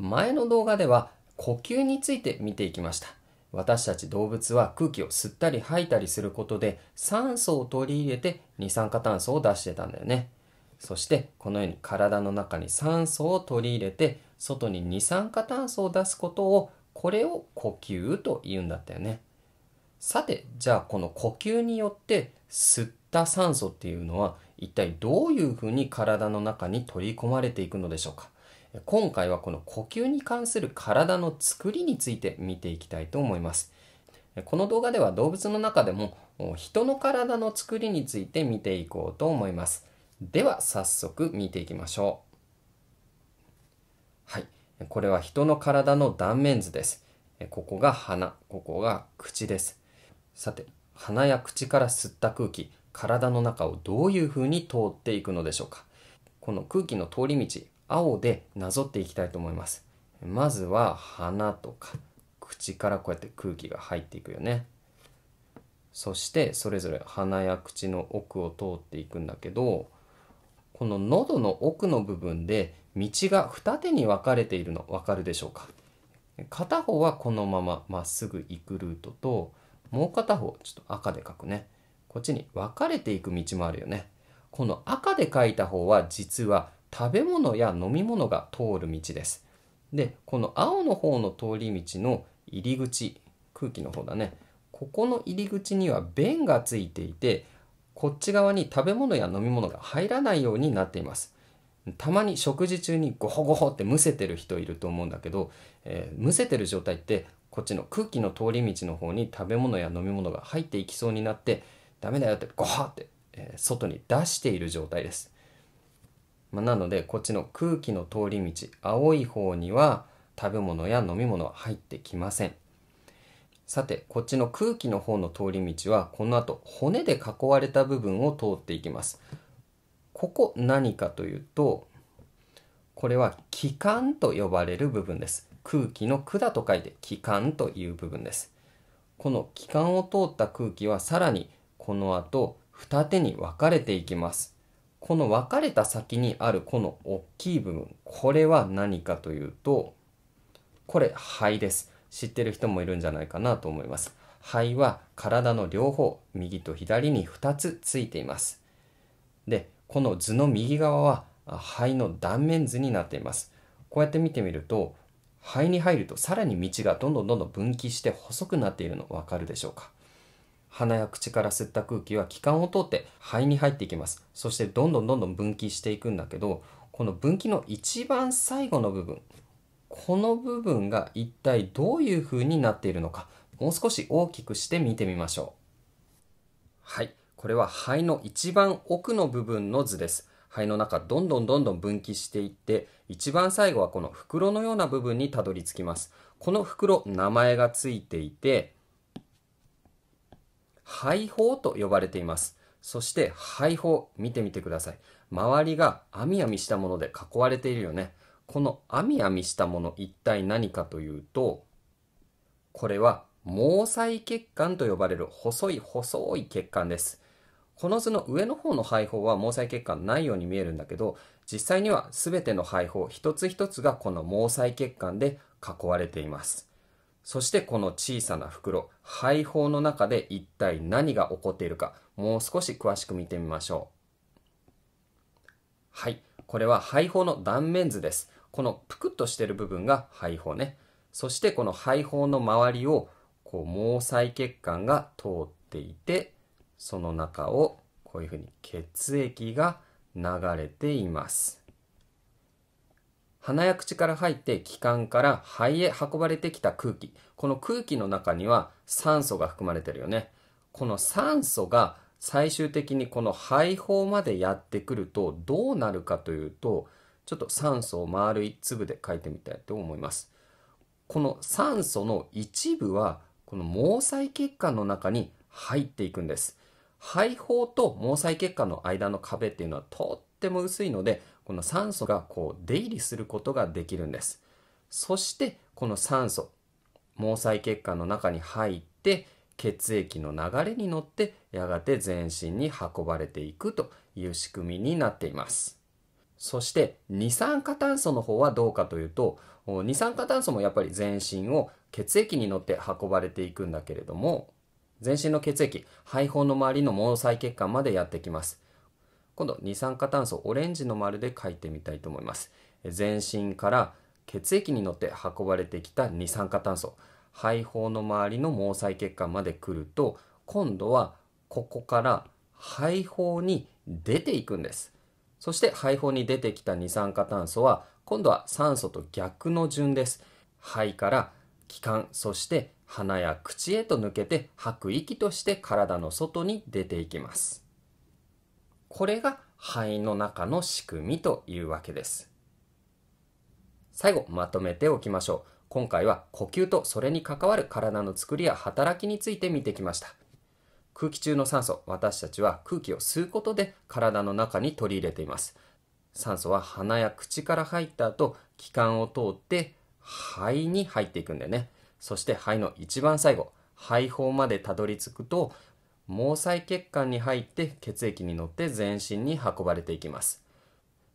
前の動画では呼吸について見ていきました。私たち動物は空気を吸ったり吐いたりすることで酸素を取り入れて二酸化炭素を出してたんだよね。そしてこのように体の中に酸素を取り入れて外に二酸化炭素を出すことをこれを呼吸と言うんだったよね。さてじゃあこの呼吸によって吸った酸素っていうのは一体どういうふうに体の中に取り込まれていくのでしょうか今回はこの呼吸に関する体の作りについて見ていきたいと思います。この動画では動物の中でも人の体の作りについて見ていこうと思います。では早速見ていきましょう。はい。これは人の体の断面図です。ここが鼻、ここが口です。さて、鼻や口から吸った空気、体の中をどういうふうに通っていくのでしょうか。この空気の通り道、青でなぞっていきたいと思います。まずは鼻とか口からこうやって空気が入っていくよね。そしてそれぞれ鼻や口の奥を通っていくんだけどこの喉の奥の部分で道が二手に分かれているの分かるでしょうか片方はこのまままっすぐ行くルートともう片方ちょっと赤で書くねこっちに分かれていく道もあるよねこの赤で書いた方は実は食べ物や飲み物が通る道です。で、この青の方の通り道の入り口、空気の方だね。ここの入り口には便がついていて、こっち側に食べ物や飲み物が入らないようになっています。たまに食事中にゴホゴホってむせてる人いると思うんだけど、えー、むせてる状態ってこっちの空気の通り道の方に食べ物や飲み物が入っていきそうになってダメだよってゴホって、えー、外に出している状態です。まあ、なのでこっちの空気の通り道青い方には食べ物や飲み物は入ってきませんさてこっちの空気の方の通り道はこの後骨で囲われた部分を通っていきますここ何かというとこれは気管と呼ばれる部分です空気の管と書いて気管という部分ですこの気管を通った空気はさらにこの後二手に分かれていきますこの分かれた先にあるこの大きい部分これは何かというとこれ肺です知ってる人もいるんじゃないかなと思います肺は体の両方右と左に2つついていますでこの図の右側は肺の断面図になっていますこうやって見てみると肺に入るとさらに道がどんどんどんどん分岐して細くなっているの分かるでしょうか鼻や口から吸った空気は気管を通って肺に入っていきますそしてどんどんどんどん分岐していくんだけどこの分岐の一番最後の部分この部分が一体どういう風になっているのかもう少し大きくして見てみましょうはいこれは肺の一番奥の部分の図です肺の中どんどんどんどん分岐していって一番最後はこの袋のような部分にたどり着きますこの袋名前がついていて肺胞と呼ばれています。そして肺胞、見てみてください。周りが網網したもので囲われているよね。この網網したもの一体何かというと、これは毛細血管と呼ばれる細い細い血管です。この図の上の方の肺胞は毛細血管ないように見えるんだけど、実際には全ての肺胞一つ一つがこの毛細血管で囲われています。そしてこの小さな袋、肺胞の中で一体何が起こっているか、もう少し詳しく見てみましょう。はい。これは肺胞の断面図です。このぷくっとしてる部分が肺胞ね。そしてこの肺胞の周りをこう毛細血管が通っていて、その中をこういうふうに血液が流れています。鼻や口から入って気管から肺へ運ばれてきた空気。この空気の中には酸素が含まれてるよね。この酸素が最終的にこの肺胞までやってくるとどうなるかというと、ちょっと酸素を丸い粒で書いてみたいと思います。この酸素の一部はこの毛細血管の中に入っていくんです。肺胞と毛細血管の間の壁っていうのはとっても薄いのでこの酸素がこう出入りすることができるんです。そしてこの酸素毛細血管の中に入って血液の流れに乗ってやがて全身に運ばれていくという仕組みになっています。そして二酸化炭素の方はどうかというと二酸化炭素もやっぱり全身を血液に乗って運ばれていくんだけれども全身の血液肺胞の周りの毛細血管までやってきます。今度二酸化炭素オレンジの丸で書いてみたいと思います全身から血液に乗って運ばれてきた二酸化炭素肺胞の周りの毛細血管まで来ると今度はここから肺胞に出ていくんですそして肺胞に出てきた二酸化炭素は今度は酸素と逆の順です肺から気管そして鼻や口へと抜けて吐く息として体の外に出ていきますこれが肺の中の仕組みというわけです。最後、まとめておきましょう。今回は呼吸とそれに関わる体の作りや働きについて見てきました。空気中の酸素、私たちは空気を吸うことで体の中に取り入れています。酸素は鼻や口から入った後、気管を通って肺に入っていくんでね。そして肺の一番最後、肺胞までたどり着くと毛細血管に入って血液に乗って全身に運ばれていきます。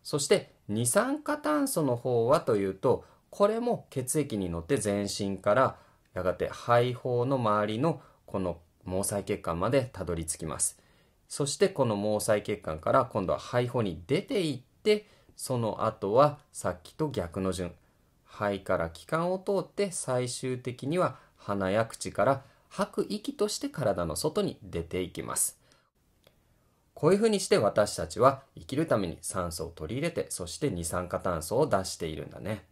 そして二酸化炭素の方はというとこれも血液に乗って全身からやがて肺胞の周りのこの毛細血管までたどり着きます。そしてこの毛細血管から今度は肺胞に出ていってその後はさっきと逆の順肺から気管を通って最終的には鼻や口から吐く息として体の外に出ていきます。こういうふうにして私たちは生きるために酸素を取り入れて、そして二酸化炭素を出しているんだね。